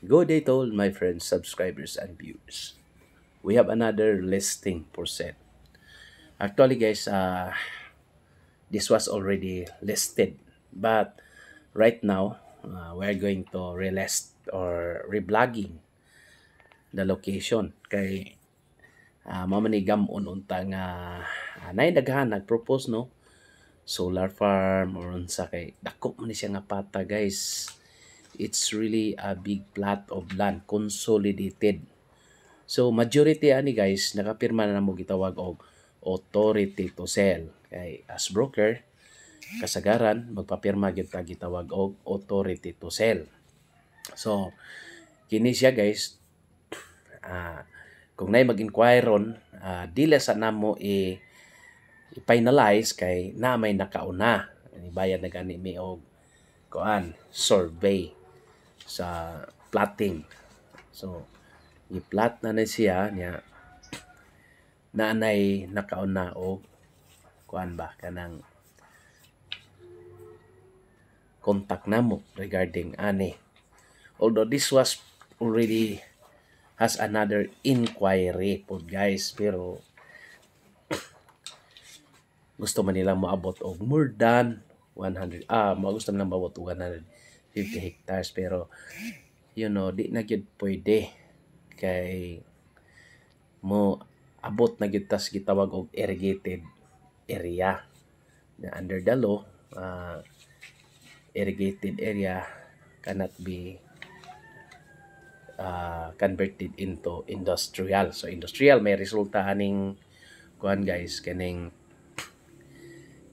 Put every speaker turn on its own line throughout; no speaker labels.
Good day to all my friends, subscribers, and viewers. We have another listing for set. Actually guys, uh, this was already listed. But right now, uh, ah, we're going to relist or reblogging the location. Kay uh, ah, mamanigam-on unta nga uh, nay daghan nagpropose no solar farm or unsa kay dako man siya nga pata guys it's really a big plot of land consolidated so majority ani guys nakapirma na mo gitawag og authority to sell kay as broker kasagaran magpapirma gyud ta gitawag og authority to sell so kini siya guys uh, kung nay mag-inquire ron uh, dili sa namo i finalize kay na may nakauna bayad na gani mi og kuan survey sa plotting. So, i-plot na na siya niya nanay nakaon na o kuan ba kanang contact namo regarding ani. Although this was already has another inquiry po guys pero gusto man nila maabot og more than 100 ah gusto man nila maabot og 100 50 hectares pero you know di na gyud pwede kay mo abot na gyud tas gitawag og irrigated area na under the law uh, irrigated area cannot be uh, converted into industrial so industrial may resulta aning kuan guys kaning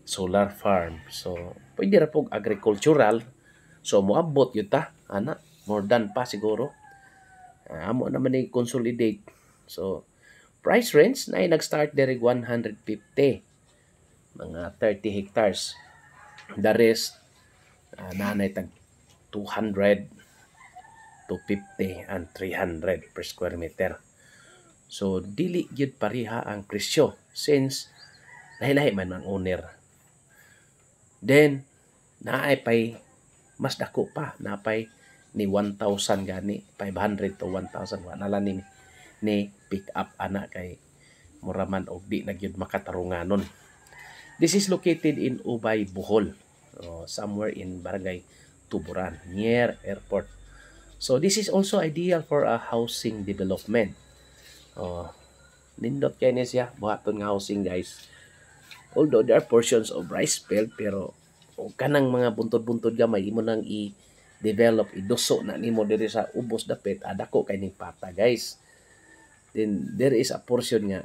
solar farm so pwede ra pog agricultural So moabot yun ta, ana, more than pa siguro. Uh, amo naman ni consolidate. So price range na ay nag-start dere 150 mga 30 hectares. The rest uh, ah, nanay tag 200 250 and 300 per square meter. So dili gyud pareha ang presyo since lahi-lahi man ang owner. Then naay pay mas dako pa napay ni 1,000 gani 500 to 1,000 wa nala ni ni pick up ana kay muraman og di nagyud makatarunganon this is located in Ubay Bohol uh, somewhere in barangay Tuburan near airport so this is also ideal for a housing development uh, nindot kay niya buhaton nga housing guys although there are portions of rice belt pero o kanang mga buntod-buntod gamay imo nang i-develop iduso na nimo diri sa ubos dapit adako kay ning pata guys then there is a portion nga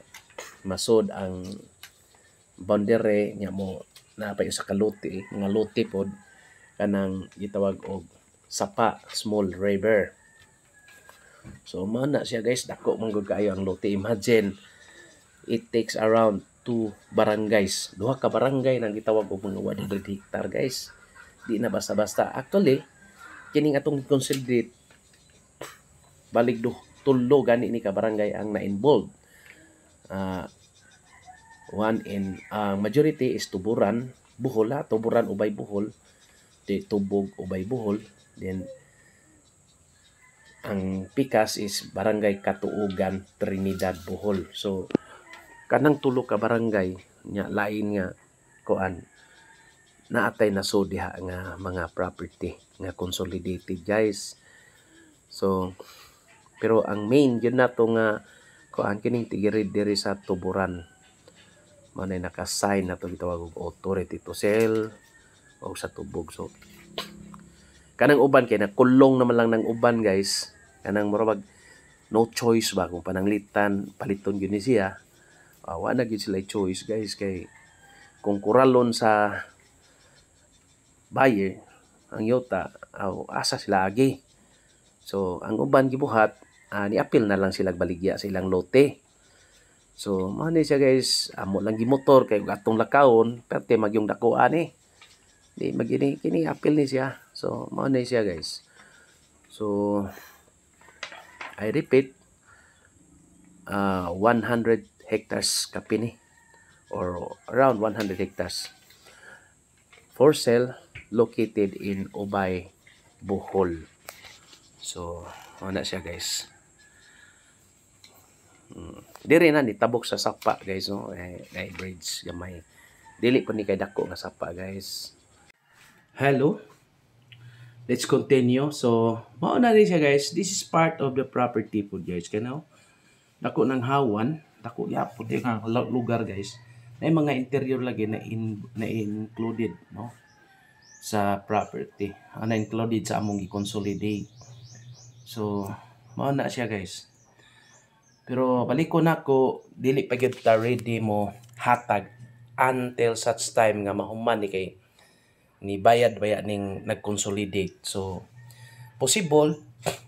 masod ang boundary nya mo na napay sa kaluti nga luti pod kanang gitawag og sapa small river so man na siya guys dako man gud kayo ang luti imagine it takes around barangays. Duha ka barangay nang gitawag og mga 100 hektar guys. Di na basta-basta. Actually, kining atong consolidate balik do tulo gani ni ka barangay ang na-involved. Uh, ah, one in uh, majority is tuburan, buhol ha, tuburan ubay buhol, di tubog ubay buhol, then ang pikas is barangay Katuugan, Trinidad, Buhol. So, kanang tulo ka barangay nya lain nga kuan naatay na so diha nga mga property nga consolidated guys so pero ang main yun na nga kuan kining tigirid diri sa tuburan manay naka-sign na gitawag og authority to sell o sa tubog so kanang uban kay nakulong naman lang ng uban guys kanang murag no choice ba kung pananglitan paliton gyud ni siya uh, wala gyud sila choice guys kay kung kuralon sa buyer ang yota aw asa sila agi so ang uban gibuhat uh, ah, niapil na lang sila baligya sa ilang lote so mao siya guys amo lang gi motor kay atong lakaon perte magyong dakuan eh di magini kini apil ni siya so mao siya guys so I repeat uh, ah, 100 hectares kapini or around 100 hectares for sale located in Ubay, Bohol. So, wala siya guys. Hmm. Diri na tabok sa sapa guys no, eh, eh bridge gamay. Dili pa ni kay dako nga sapa guys. Hello. Let's continue. So, mao na siya guys. This is part of the property po guys, kanaw. Dako nang hawan dako yapod yung nga lugar guys May mga interior lagi na, in, na included no sa property Ana ah, included sa among i-consolidate so mao na siya guys pero baliko na ko dili pa gyud ta ready mo hatag until such time nga mahuman ni kay ni bayad baya ning nag-consolidate so possible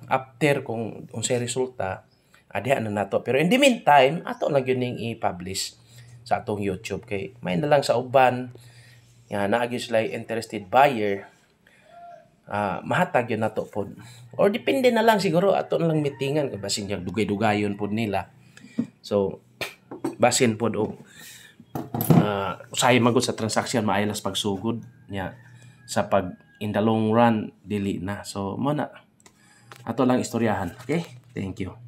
after kung unsay resulta Adiha ano na nato. Pero in the meantime, ato lang yun ning i-publish sa atong YouTube. Kay may na lang sa uban nga naagi sila interested buyer uh, mahatag yun nato po. Or depende na lang siguro ato na lang mitingan kay basin yung dugay-dugayon po nila. So basin po og uh, ah, usahay magod sa transaksyon maayalas pagsugod niya sa pag in the long run dili na. So muna, ato lang istoryahan. Okay? Thank you.